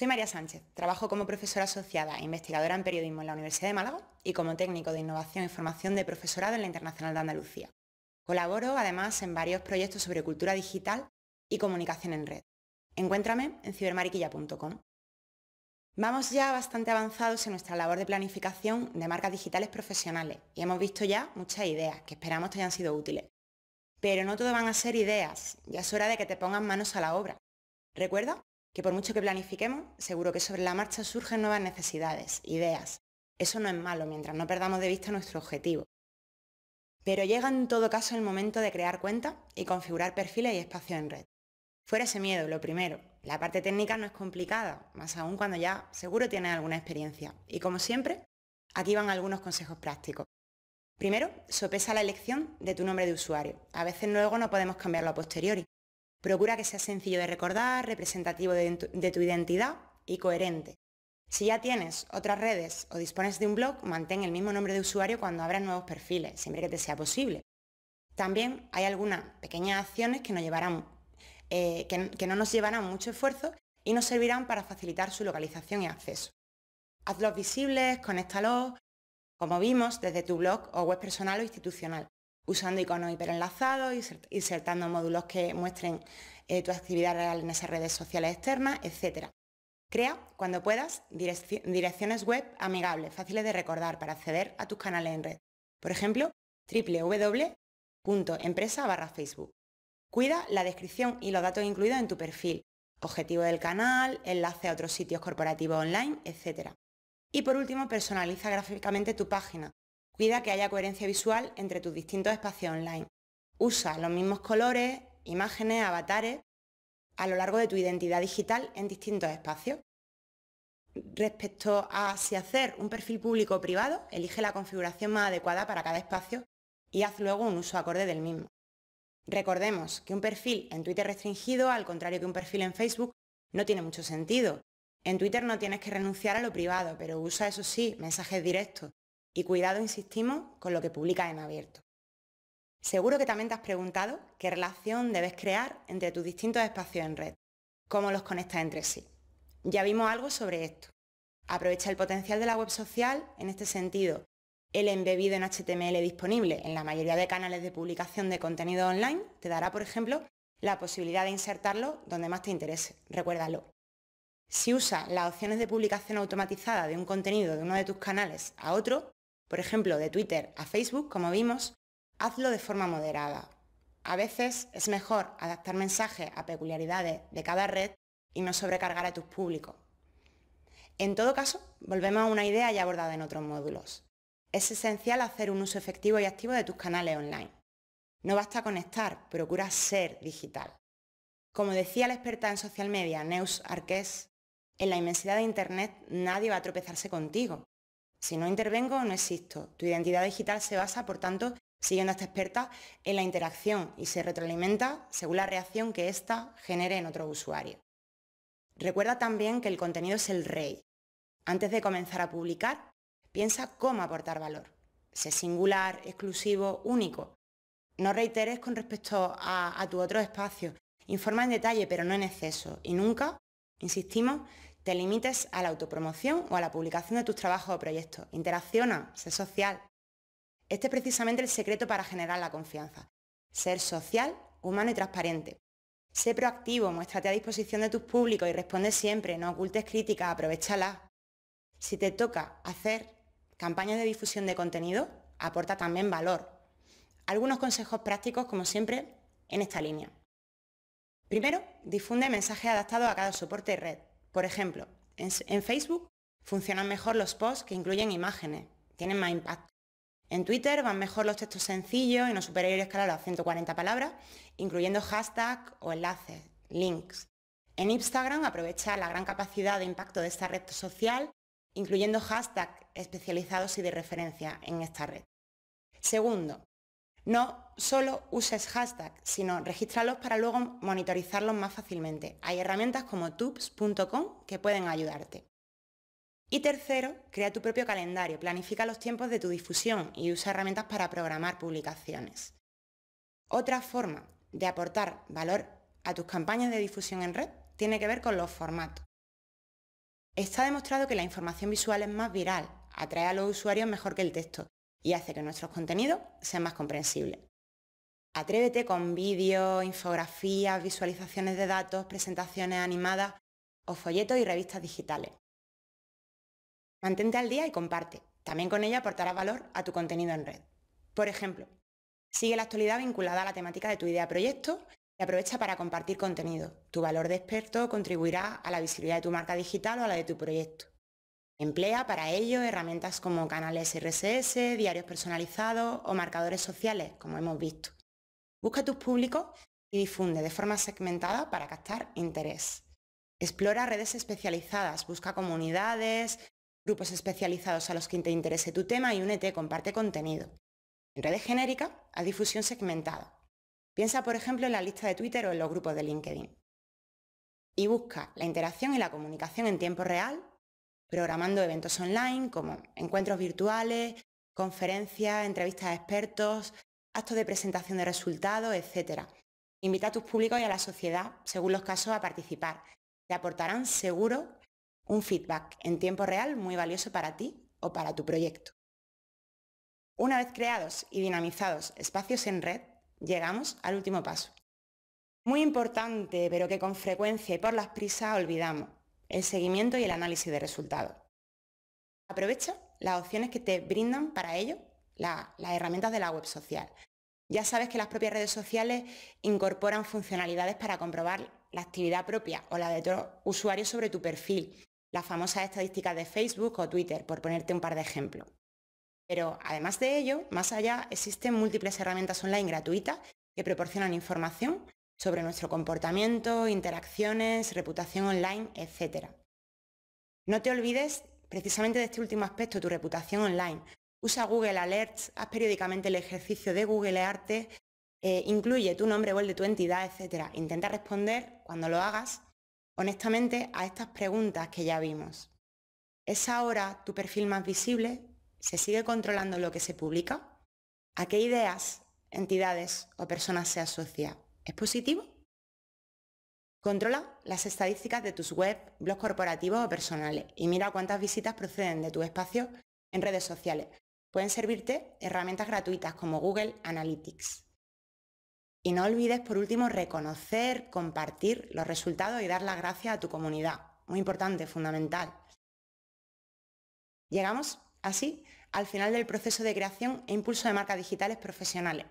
Soy María Sánchez, trabajo como profesora asociada e investigadora en periodismo en la Universidad de Málaga y como técnico de innovación y formación de profesorado en la Internacional de Andalucía. Colaboro además en varios proyectos sobre cultura digital y comunicación en red. Encuéntrame en cibermariquilla.com. Vamos ya bastante avanzados en nuestra labor de planificación de marcas digitales profesionales y hemos visto ya muchas ideas que esperamos te hayan sido útiles. Pero no todo van a ser ideas, ya es hora de que te pongas manos a la obra. Recuerda que por mucho que planifiquemos, seguro que sobre la marcha surgen nuevas necesidades, ideas. Eso no es malo mientras no perdamos de vista nuestro objetivo. Pero llega en todo caso el momento de crear cuenta y configurar perfiles y espacio en red. Fuera ese miedo, lo primero. La parte técnica no es complicada, más aún cuando ya seguro tienes alguna experiencia. Y como siempre, aquí van algunos consejos prácticos. Primero, sopesa la elección de tu nombre de usuario. A veces luego no podemos cambiarlo a posteriori, Procura que sea sencillo de recordar, representativo de tu, identidad y coherente. Si ya tienes otras redes o dispones de un blog, mantén el mismo nombre de usuario cuando abras nuevos perfiles, siempre que te sea posible. También hay algunas pequeñas acciones que, eh, que no nos llevarán mucho esfuerzo y nos servirán para facilitar su localización y acceso. Hazlos visibles, conéctalos, como vimos, desde tu blog o web personal o institucional usando iconos hiperenlazados, insertando módulos que muestren eh, tu actividad real en esas redes sociales externas, etc. Crea, cuando puedas, direcciones web amigables, fáciles de recordar para acceder a tus canales en red. Por ejemplo, www.empresa barra Facebook. Cuida la descripción y los datos incluidos en tu perfil, objetivo del canal, enlace a otros sitios corporativos online, etc. Y por último, personaliza gráficamente tu página, pida que haya coherencia visual entre tus distintos espacios online. Usa los mismos colores, imágenes, avatares a lo largo de tu identidad digital en distintos espacios. Respecto a si hacer un perfil público o privado, elige la configuración más adecuada para cada espacio y haz luego un uso acorde del mismo. Recordemos que un perfil en Twitter restringido, al contrario que un perfil en Facebook, no tiene mucho sentido. En Twitter no tienes que renunciar a lo privado, pero usa eso sí, mensajes directos. Y cuidado, insistimos, con lo que publicas en abierto. Seguro que también te has preguntado qué relación debes crear entre tus distintos espacios en red, cómo los conectas entre sí. Ya vimos algo sobre esto. Aprovecha el potencial de la web social en este sentido. El embebido en HTML disponible en la mayoría de canales de publicación de contenido online te dará, por ejemplo, la posibilidad de insertarlo donde más te interese. Recuérdalo. Si usas las opciones de publicación automatizada de un contenido de uno de tus canales a otro, por ejemplo, de Twitter a Facebook, como vimos, hazlo de forma moderada. A veces es mejor adaptar mensajes a peculiaridades de cada red y no sobrecargar a tus públicos. En todo caso, volvemos a una idea ya abordada en otros módulos. Es esencial hacer un uso efectivo y activo de tus canales online. No basta conectar, procura ser digital. Como decía la experta en social media, Neus Arqués, en la inmensidad de Internet nadie va a tropezarse contigo. Si no intervengo, no existo. Tu identidad digital se basa, por tanto, siguiendo a esta experta, en la interacción y se retroalimenta según la reacción que ésta genere en otro usuario. Recuerda también que el contenido es el rey. Antes de comenzar a publicar, piensa cómo aportar valor. Sé singular, exclusivo, único. No reiteres con respecto a, a tu otro espacio. Informa en detalle, pero no en exceso. Y nunca, insistimos, te limites a la autopromoción o a la publicación de tus trabajos o proyectos. Interacciona, sé social. Este es precisamente el secreto para generar la confianza. Ser social, humano y transparente. Sé proactivo, muéstrate a disposición de tus públicos y responde siempre, no ocultes críticas, aprovechalas. Si te toca hacer campañas de difusión de contenido, aporta también valor. Algunos consejos prácticos, como siempre, en esta línea. Primero, difunde mensajes adaptados a cada soporte y red. Por ejemplo, en, Facebook funcionan mejor los posts que incluyen imágenes, tienen más impacto. En Twitter van mejor los textos sencillos y no superiores a las 140 palabras, incluyendo hashtags o enlaces, links. En Instagram aprovecha la gran capacidad de impacto de esta red social, incluyendo hashtags especializados y de referencia en esta red. Segundo, no solo uses hashtags, sino regístralos para luego monitorizarlos más fácilmente. Hay herramientas como tubes.com que pueden ayudarte. Y tercero, crea tu propio calendario, planifica los tiempos de tu difusión y usa herramientas para programar publicaciones. Otra forma de aportar valor a tus campañas de difusión en red tiene que ver con los formatos. Está demostrado que la información visual es más viral, atrae a los usuarios mejor que el texto y hace que nuestros contenidos sean más comprensibles. Atrévete con vídeos, infografías, visualizaciones de datos, presentaciones animadas o folletos y revistas digitales. Mantente al día y comparte. También con ella aportarás valor a tu contenido en red. Por ejemplo, sigue la actualidad vinculada a la temática de tu idea proyecto y aprovecha para compartir contenido. Tu valor de experto contribuirá a la visibilidad de tu marca digital o a la de tu proyecto. Emplea para ello herramientas como canales RSS, diarios personalizados o marcadores sociales, como hemos visto. Busca tus públicos y difunde de forma segmentada para captar interés. Explora redes especializadas, busca comunidades, grupos especializados a los que te interese tu tema y únete, comparte contenido. En redes genéricas, a difusión segmentada. Piensa, por ejemplo, en la lista de Twitter o en los grupos de LinkedIn. Y busca la interacción y la comunicación en tiempo real programando eventos online como encuentros virtuales, conferencias, entrevistas a expertos, actos de presentación de resultados, etc. Invita a tus públicos y a la sociedad, según los casos, a participar. Te aportarán seguro un feedback en tiempo real muy valioso para ti o para tu proyecto. Una vez creados y dinamizados espacios en red, llegamos al último paso. Muy importante, pero que con frecuencia y por las prisas olvidamos, el seguimiento y el análisis de resultados. Aprovecha las opciones que te brindan para ello las herramientas de la web social. Ya sabes que las propias redes sociales incorporan funcionalidades para comprobar la actividad propia o la de otros usuario sobre tu perfil, las famosas estadísticas de Facebook o Twitter, por ponerte un par de ejemplos. Pero además de ello, más allá existen múltiples herramientas online gratuitas que proporcionan información sobre nuestro comportamiento, interacciones, reputación online, etc. No te olvides precisamente de este último aspecto, tu reputación online. Usa Google Alerts, haz periódicamente el ejercicio de Google eh, incluye tu nombre o el de tu entidad, etc. Intenta responder, cuando lo hagas, honestamente a estas preguntas que ya vimos. ¿Es ahora tu perfil más visible? ¿Se sigue controlando lo que se publica? ¿A qué ideas, entidades o personas se asocia? ¿Es positivo? Controla las estadísticas de tus web, blogs corporativos o personales y mira cuántas visitas proceden de tu espacio en redes sociales. Pueden servirte herramientas gratuitas como Google Analytics. Y no olvides, por último, reconocer, compartir los resultados y dar las gracias a tu comunidad. Muy importante, fundamental. Llegamos, así, al final del proceso de creación e impulso de marcas digitales profesionales.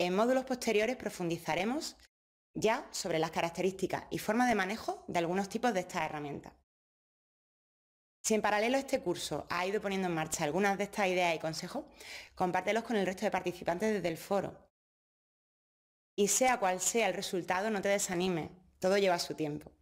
En módulos posteriores profundizaremos ya sobre las características y formas de manejo de algunos tipos de estas herramientas. Si en paralelo este curso ha ido poniendo en marcha algunas de estas ideas y consejos, compártelos con el resto de participantes desde el foro. Y sea cual sea el resultado, no te desanimes, todo lleva su tiempo.